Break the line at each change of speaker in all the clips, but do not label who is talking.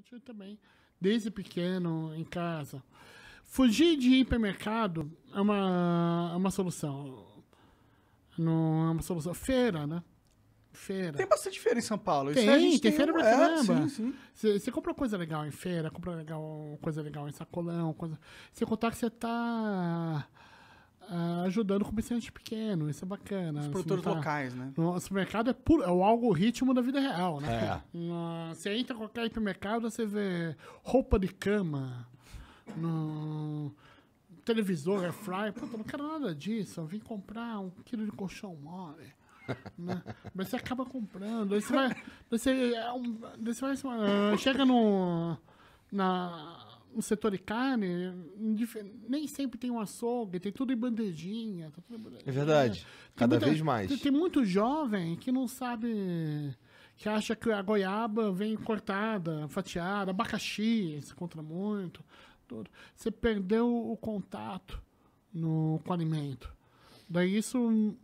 internet também, desde pequeno, em casa. Fugir de hipermercado é uma, é uma solução. Não é uma solução. Feira, né? Feira. Tem bastante
feira em São Paulo. Tem, tem, tem, feira pra é, caramba.
Você compra coisa legal em feira, compra legal, coisa legal em sacolão. Coisa... Sem contar que você tá ajudando comerciantes comerciante pequeno, isso é bacana. Os assim, produtores tá, locais, né? O supermercado é, puro, é o algoritmo da vida real, né? É. você entra em qualquer hipermercado, você vê roupa de cama, no televisor, air fryer. Puta, não quero nada disso, eu vim comprar um quilo de colchão mole. Né? Mas você acaba comprando, aí você vai. você, é um, você vai, uh, chega no. Na, um setor de carne, nem sempre tem um açougue, tem tudo em bandejinha. Tá tudo em bandejinha. É verdade. Cada muita, vez mais. Tem, tem, muito jovem que não sabe. que acha que a goiaba vem cortada, fatiada, abacaxi, se encontra muito. Tudo. Você perdeu o contato no, com o alimento. Daí isso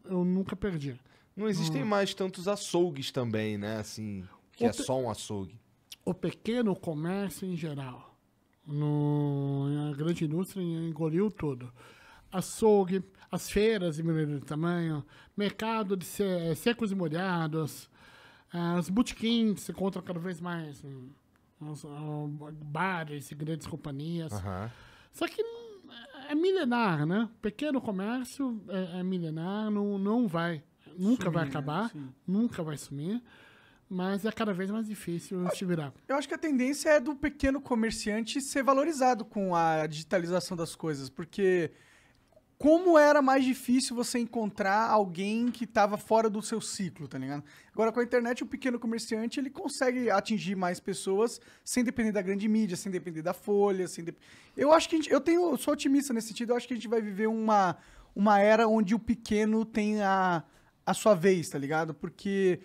eu nunca perdi. Não existem hum.
mais tantos açougues também, né? Assim, que o é só um açougue.
O pequeno comércio em geral no, a grande indústria engoliu tudo. Açougue, as feiras diminuíram de tamanho, mercado de eh, secos e molhados, os eh, bootkins se encontram cada vez mais, os, eh, bares e grandes companhias. Uhum. Só que é milenar, né? Pequeno comércio é, é milenar, não, não vai, nunca sumir, vai né? acabar, né? nunca vai sumir mas é cada vez mais difícil se virar. Eu acho que a
tendência é do pequeno comerciante ser valorizado com a digitalização das coisas, porque como era mais difícil você encontrar alguém que estava fora do seu ciclo, tá ligado? Agora com a internet, o pequeno comerciante ele consegue atingir mais pessoas sem depender da grande mídia, sem depender da folha, sem dep... Eu acho que gente, eu tenho, eu sou otimista nesse sentido, eu acho que a gente vai viver uma uma era onde o pequeno tem a a sua vez, tá ligado? Porque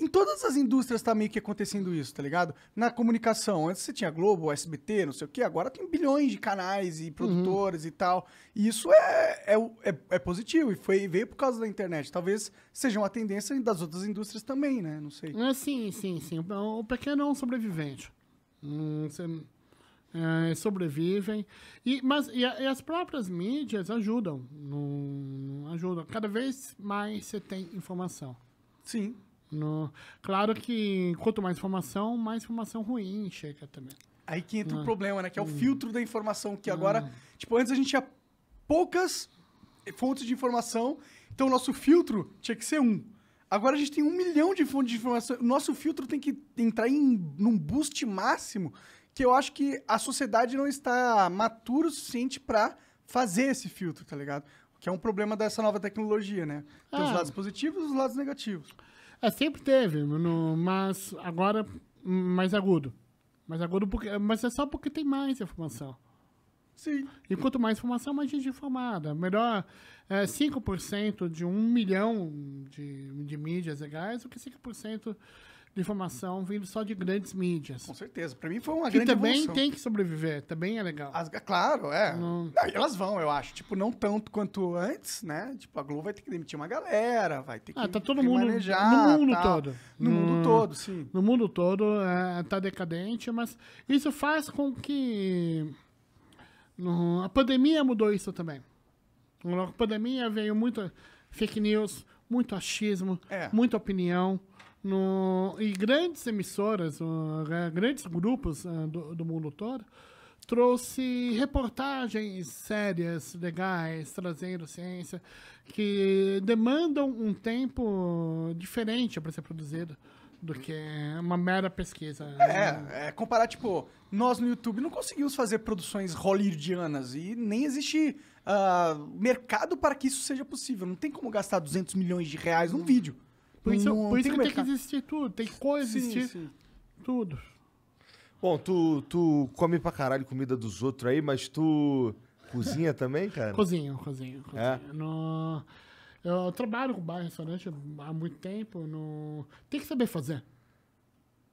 em todas as indústrias tá meio que acontecendo isso, tá ligado? Na comunicação, antes você tinha Globo, SBT, não sei o quê, agora tem bilhões de canais e produtores uhum. e tal. E isso é, é, é, é, positivo e foi, veio por causa da internet. Talvez seja
uma tendência das outras indústrias também, né? Não sei. É, sim, sim, sim. O pequeno é um sobrevivente. Hum, você... É, sobrevivem. E, mas e, e, as próprias mídias ajudam, no, ajudam. Cada vez mais você tem informação. Sim. No... Claro que quanto mais informação, mais informação ruim chega também. Aí que entra o um ah. problema, né? Que é o hum.
filtro da informação, que ah. agora... Tipo, antes a gente tinha poucas fontes de informação, então o nosso filtro tinha que ser um. Agora a gente tem um milhão de fontes de informação. O nosso filtro tem que entrar em num boost máximo, que eu acho que a sociedade não está matura o suficiente para fazer esse filtro, tá ligado? Que é um problema dessa nova tecnologia, né? Tem os é. lados positivos e os
lados negativos. É, sempre teve, no, mas agora mais agudo. Mais agudo, porque, mas é só porque tem mais informação. Sim. E quanto mais informação, mais gente informada. Melhor é, 5% de um milhão de, de mídias legais do que 5% de informação vindo só de grandes mídias. Com certeza. Para mim foi uma que grande também evolução. tem que sobreviver, também é legal. As, é claro, é. Não, elas
vão, eu acho. Tipo, não tanto quanto antes, né? Tipo, a Globo vai ter que demitir uma galera, vai ter ah, que ah, tá todo mundo no mundo tá, todo.
No, no, mundo todo, sim. No mundo todo é, tá decadente, mas isso faz com que no, a pandemia mudou isso também. Na pandemia veio muita fake news, muito achismo, é. muita opinião no, e grandes emissoras, uh, grandes grupos uh, do, do, mundo todo, trouxe reportagens sérias, legais, trazendo ciência, que demandam um tempo diferente para ser produzido do que uma mera pesquisa. Né?
É, é, comparar, tipo, nós no YouTube não conseguimos fazer produções hollywoodianas e nem existe uh, mercado para que isso seja possível. Não tem como gastar 200 milhões de reais num
vídeo. Por isso, não, por isso que tem que existir tudo, tem que coexistir sim, sim.
tudo. Bom, tu, tu come pra caralho comida dos outros aí, mas tu cozinha
também, cara? Cozinho, cozinho, cozinho. É? No... Eu trabalho com bar e restaurante há muito tempo. No... Tem que saber fazer.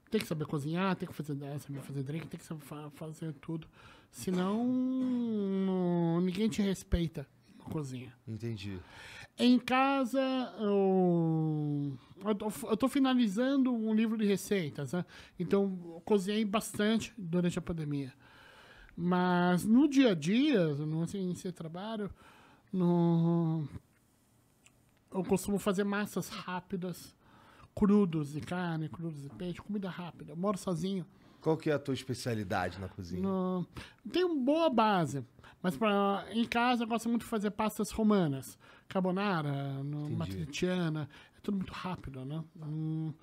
Tem que saber cozinhar, tem que fazer, é, saber fazer drink, tem que saber fazer tudo. Senão, no... ninguém te respeita na cozinha. Entendi. Em casa, eu, estou finalizando um livro de receitas, né? Então, cozinhei bastante durante a pandemia. Mas no dia a dia, não sei assim, trabalho, no, eu costumo fazer massas rápidas, crudos de carne, crudos de peixe, comida rápida. Eu moro sozinho.
Qual que é a tua especialidade na cozinha?
No, tenho boa base, mas pra, em casa eu gosto muito de fazer pastas romanas. Carbonara, matriciana, é tudo muito rápido, né? Um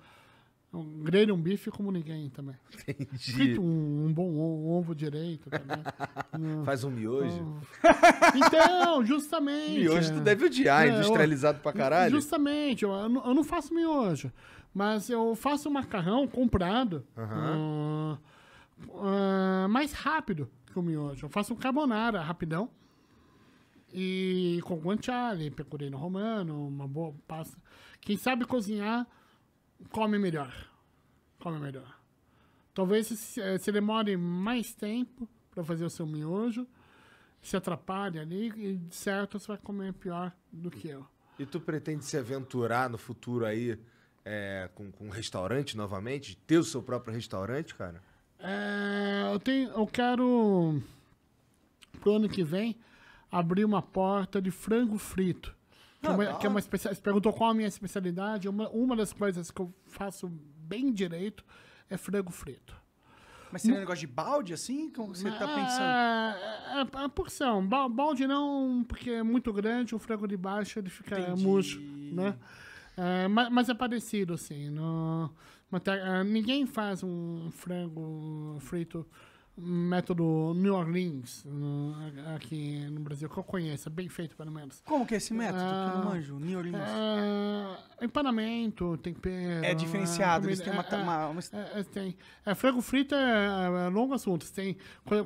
grelho um bife como ninguém também. Entendi. Frito um, um bom um ovo direito também. Faz um miojo? Hum. Então, justamente. miojo tu deve odiar, é, industrializado pra caralho. Justamente, eu, eu não faço miojo, mas eu faço macarrão comprado. Uhum. Um, uh, mais rápido que o miojo. Eu faço um carbonara rapidão. E com guanciale, pecorino romano, uma boa pasta. Quem sabe cozinhar, come melhor. Come melhor. Talvez se, se eh, demore mais tempo para fazer o seu miojo, se atrapalhe ali e de certo você vai comer pior do que eu.
E tu pretende se aventurar no futuro aí é, com, com um restaurante novamente? Ter o seu próprio restaurante, cara?
É, eu, tenho, eu quero, pro ano que vem, abrir uma porta de frango frito. Que, é uma, que é uma você perguntou qual a minha especialidade. Uma, uma das coisas que eu faço bem direito é frango frito.
Mas seria um negócio de balde, assim? Como você está ah,
pensando? É, é, é porção. Balde não, porque é muito grande, o frango de baixo ele fica Entendi. murcho, né? É, mas, mas, é parecido, assim. No... Tá, ah, ninguém faz um frango frito método New Orleans no, aqui no Brasil, que eu conheço, é bem feito pelo menos. Como que é esse método? Ah, que eu não ah, manjo, New Orleans. É, empanamento, tempero. É diferenciado, comida, eles têm é, uma. uma... É, é, tem, frango frito é, longo assunto. Tem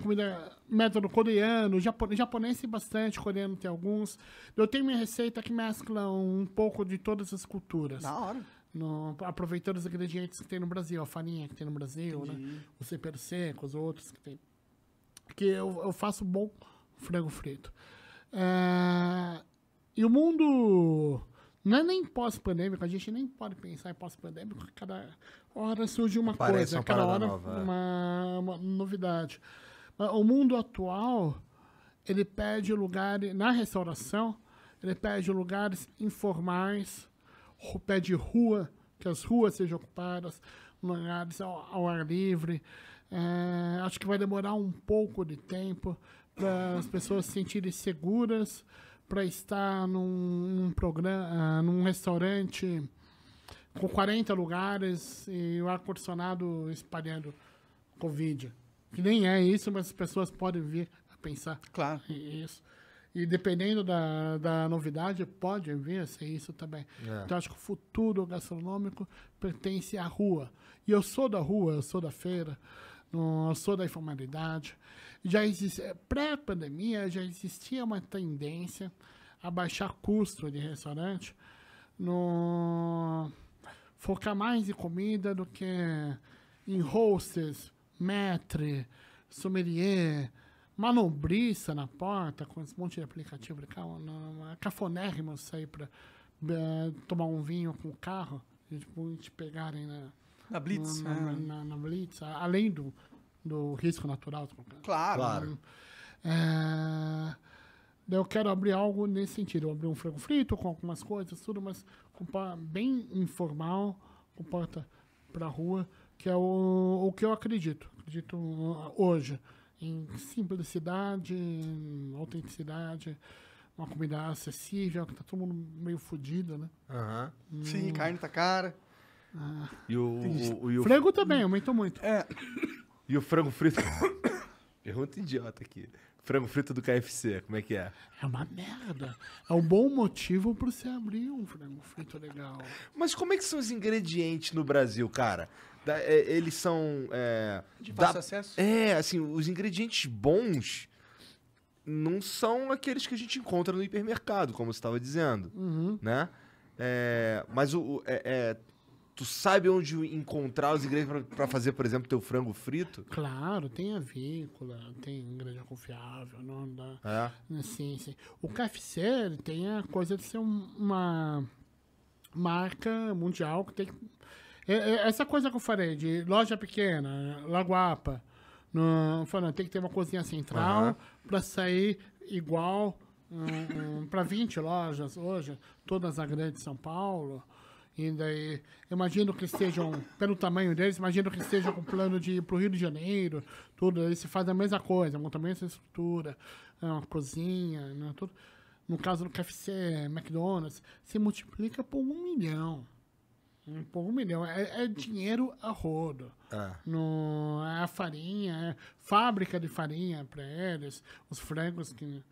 comida, método coreano, japonês, japonês tem bastante, coreano tem alguns. Eu tenho minha receita que mescla um pouco de todas as culturas. Da hora. No, aproveitando os ingredientes que tem no Brasil, a farinha que tem no Brasil, né? Entendi. né? Os temperos secos, outros que tem. Que eu, eu faço bom frango frito. É... E o mundo não é nem pós-pandêmico, a gente nem pode pensar em pós-pandêmico, cada hora surge uma Aparece coisa, uma cada hora nova, é. uma, uma, novidade. O mundo atual, ele pede lugares, na restauração, ele pede lugares informais, de rua, que as ruas sejam ocupadas, lugares ao, ao ar livre. É, acho que vai demorar um pouco de tempo para as pessoas se sentirem seguras para estar num, num programa, ah, num restaurante com 40 lugares e o ar-condicionado espalhando Covid. Que nem é isso, mas as pessoas podem vir a pensar. Claro. Isso. E dependendo da, da novidade, pode vir a ser isso também. É. Então, acho que o futuro gastronômico pertence à rua. E eu sou da rua, eu sou da feira, eu sou da informalidade. Já existia, pré-pandemia, já existia uma tendência a baixar custo de restaurante, no, focar mais em comida do que em hosts, maître, sommelier, manobrista na porta, com esse monte de aplicativo, é cafonérrimo sair para uh, é, tomar um vinho com o carro, e tipo, te pegarem na, na Blitz. Na, é. na, na, Blitz, além do, do risco natural. Claro. claro. É, eu quero abrir algo nesse sentido, eu abrir um frango frito com algumas coisas, tudo, mas bem informal, com porta para rua, que é o, o que eu acredito, acredito ah, hoje em simplicidade, em autenticidade, uma comida acessível, que tá todo mundo meio fodido, né? Aham. Hum. Sim, carne tá cara. Ah.
E, o, o, o, e o, frango
também, aumentou muito. É.
E o frango frito Pergunta idiota aqui. Frango frito do KFC, como é que é?
É uma merda. É um bom motivo para você abrir um frango frito legal.
Mas como é que são os ingredientes no Brasil, cara? Da, é, eles são. É, De fácil da, acesso? É, assim, os ingredientes bons não são aqueles que a gente encontra no hipermercado, como você estava dizendo. Uhum. Né? É, mas o, é, é Tu sabe onde encontrar os ingredientes para fazer, por exemplo, teu frango frito?
Claro, tem a avícola, tem ingrediente confiável, não dá. É? Sim, sim. O KFC tem a coisa de ser uma marca mundial que tem que... É, é, essa coisa que eu falei de loja pequena, Laguapa, no, falando, tem que ter uma cozinha central uhum. para sair igual um, um, para 20 lojas hoje, todas as grandes de São Paulo. E daí, imagino que estejam, pelo tamanho deles, imagino que estejam com plano de ir para o Rio de Janeiro, tudo. Eles se fazem a mesma coisa, montam a mesma estrutura, é uma cozinha, né, tudo. No caso do KFC, McDonald's, se multiplica por um milhão. Por um milhão. É, é dinheiro a rodo. É. No, é a farinha, é fábrica de farinha para eles, os frangos que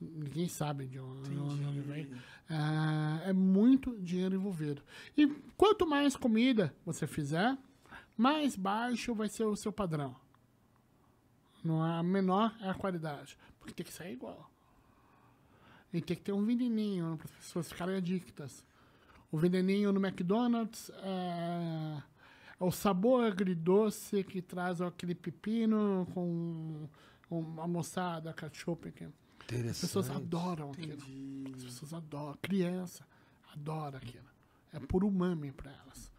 Ninguém sabe de onde, onde vem. Ah, é muito dinheiro envolvido. E quanto mais comida você fizer, mais baixo vai ser o seu padrão. Não é, menor é a qualidade. Porque tem que sair igual. E tem que ter um veneninho para as pessoas ficarem adictas. O veneninho no McDonald's é, é o sabor agridoce que traz aquele pepino com, com a moçada, a ketchup. Aqui. As pessoas adoram aquilo. As pessoas adoram. Criança adora aquilo. É por umami para elas.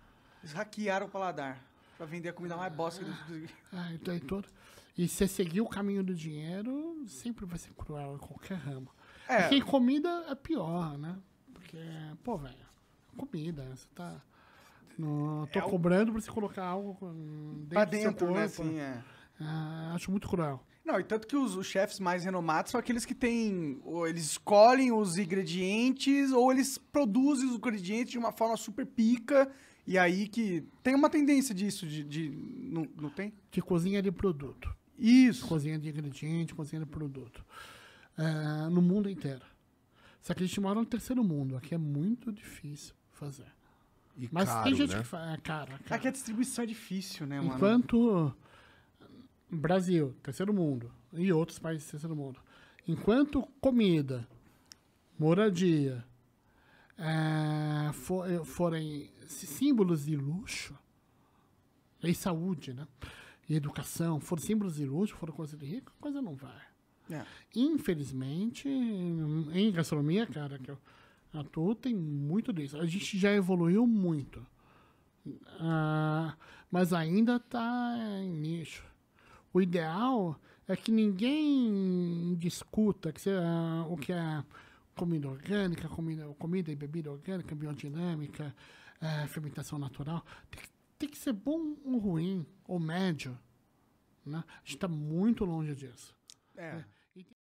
Eles hackearam o paladar para vender a comida mais bosta que eles ah, é, então é
E se seguir o caminho do dinheiro, sempre vai ser cruel em qualquer ramo. É. Porque é comida é pior, né? Porque, pô, velho, comida, você tá. Não, tô é cobrando o... pra você colocar algo dentro, pra dentro do seu né? corpo. Né, assim, é. ah, acho muito cruel.
Não, e tanto que os, os chefes mais renomados são aqueles que têm. Eles escolhem os ingredientes ou eles produzem os ingredientes de uma forma super
pica. E aí que. Tem uma tendência disso, de. de não, não tem? De cozinha de produto. Isso. Cozinha de ingrediente, cozinha de produto. É, no mundo inteiro. Só que a gente mora no terceiro mundo. Aqui é muito difícil fazer. E Mas caro, tem gente né? que
faz. É Aqui é é a distribuição é difícil, né, mano?
Enquanto Brasil, terceiro mundo, e outros países terceiro mundo. Enquanto comida, moradia é, for, é, forem símbolos de luxo, e saúde, né? E educação, forem símbolos de luxo, forem coisa de rico, coisa não vai. É. Infelizmente, em gastronomia, cara, que eu atuo, tem muito disso. A gente já evoluiu muito. Ah, mas ainda está em nicho o ideal é que ninguém discuta que seja, ah, o que é comida orgânica, comida, comida e bebida orgânica, biodinâmica, é, fermentação natural. Tem que, tem que ser bom ou ruim, ou médio. Né? A gente está muito longe disso. É. Né?